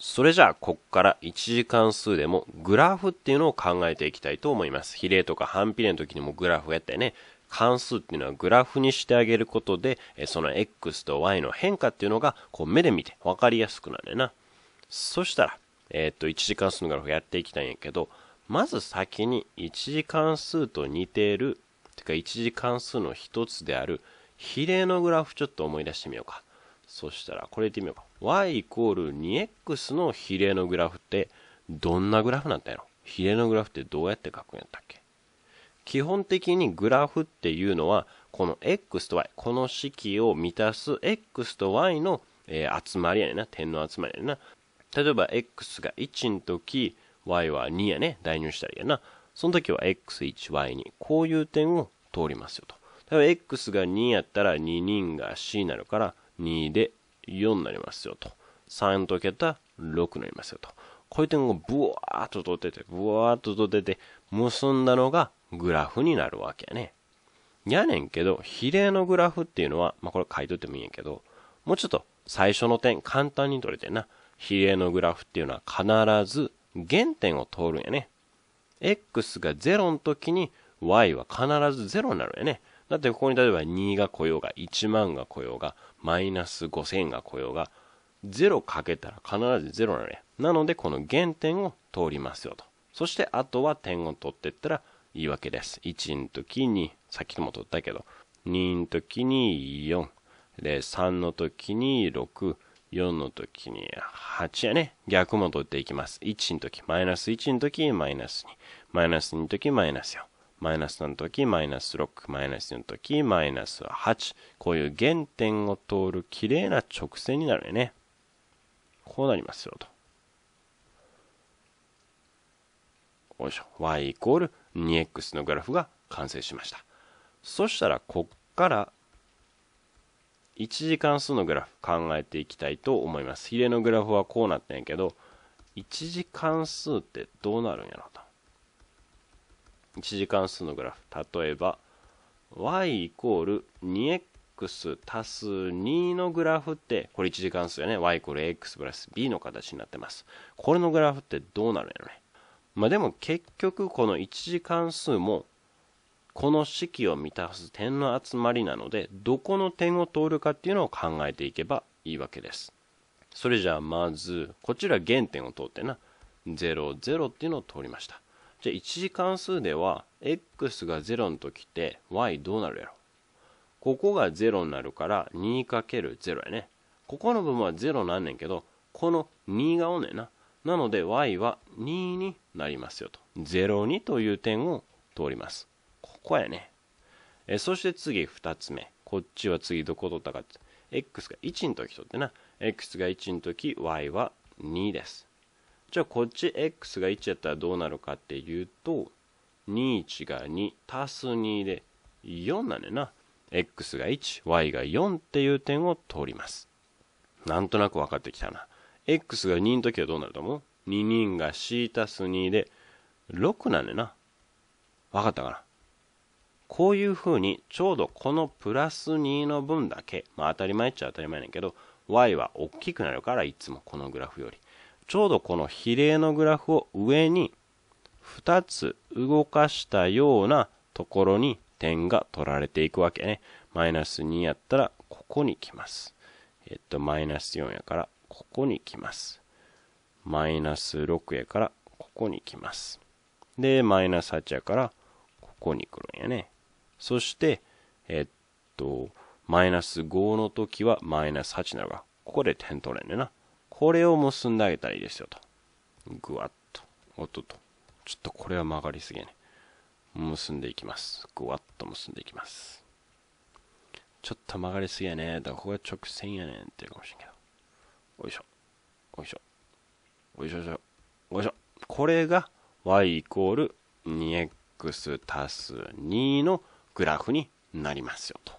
それじゃあ、こっから一次関数でもグラフっていうのを考えていきたいと思います。比例とか反比例の時にもグラフやってね、関数っていうのはグラフにしてあげることで、その x と y の変化っていうのが、こう目で見て分かりやすくなるな。そしたら、えー、っと、一次関数のグラフやっていきたいんやけど、まず先に一次関数と似ている、てか一次関数の一つである比例のグラフちょっと思い出してみようか。そしたら、これ言ってみようか。y イコール 2x の比例のグラフって、どんなグラフなんだよ。比例のグラフってどうやって書くんやったっけ基本的にグラフっていうのは、この x と y、この式を満たす x と y の、えー、集まりやねんな。点の集まりやねんな。例えば、x が1の時、y は2やね。代入したらやな。その時は x1、y2。こういう点を通りますよと。例えば X が2やったら2人が C になるから2で4になりますよと。3とけた6になりますよと。こういう点をブワーっと取ってて、ブワーっと取ってて、結んだのがグラフになるわけやね。やねんけど、比例のグラフっていうのは、まあ、これ書いといてもいいんやけど、もうちょっと最初の点簡単に取れてな。比例のグラフっていうのは必ず原点を通るんやね。x が0の時に y は必ず0になるんやね。だってここに例えば2が来ようが、1万が来ようが、マイナス5000が来ようが、0かけたら必ず0なのね。なので、この原点を通りますよと。そして、あとは点を取っていったらいいわけです。1の時に、さっきとも取ったけど、2の時に4、で、3の時に6、4の時に8やね。逆も取っていきます。1の時、マイナス1の時、マイナス2。マイナス2の時、マイナス4。マイナスの時、マイナス6、マイナスの時、マイナス8。こういう原点を通る綺麗な直線になるね。こうなりますよと。よいしょ。y イコール 2x のグラフが完成しました。そしたら、こっから1次関数のグラフ考えていきたいと思います。ヒレのグラフはこうなったんやけど、1次関数ってどうなるんやろと。1次関数のグラフ例えば y イコール 2x 足す2のグラフってこれ1次関数やね y イコール x プラス b の形になってますこれのグラフってどうなるんやろねまあでも結局この1次関数もこの式を満たす点の集まりなのでどこの点を通るかっていうのを考えていけばいいわけですそれじゃあまずこちら原点を通ってな00っていうのを通りましたじゃあ一次関数では x が0の時って y どうなるやろここが0になるから 2×0 やね。ここの部分は0なんねんけど、この2がおんねんな。なので y は2になりますよと。02という点を通ります。ここやね。えそして次2つ目。こっちは次どこ取ったかって。x が1の時取ってな。x が1の時 y は2です。じゃあこっち x が1やったらどうなるかっていうと21が2足す2で4なんでな x が 1y が4っていう点を通りますなんとなく分かってきたな x が2の時はどうなると思う ?2 人が c 足す2で6なんでな分かったかなこういうふうにちょうどこのプラス2の分だけまあ当たり前っちゃ当たり前ねんけど y は大きくなるからいつもこのグラフよりちょうどこの比例のグラフを上に2つ動かしたようなところに点が取られていくわけね。マイナス2やったらここに来ます。えっと、マイナス4やからここに来ます。マイナス6やからここに来ます。で、マイナス8やからここに来るんやね。そして、えっと、マイナス5の時はマイナス8なのが、ここで点取れんねんな。これを結んであげたらいいですよと。ぐわっと。おっとっと。ちょっとこれは曲がりすぎね。結んでいきます。ぐわっと結んでいきます。ちょっと曲がりすぎやね。だからここが直線やねんっていうかもしれんけど。おいしょ。おいしょ。おいしょしょ。おいしょ。これが y イコール 2x 足す2のグラフになりますよと。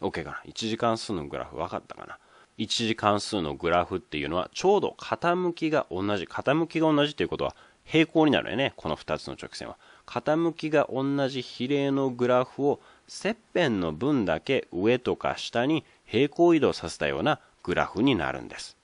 OK かな ?1 時間数のグラフ分かったかな一次関数のグラフっていうのは、ちょうど傾きが同じ。傾きが同じということは、平行になるよね。この2つの直線は。傾きが同じ比例のグラフを、切片の分だけ上とか下に平行移動させたようなグラフになるんです。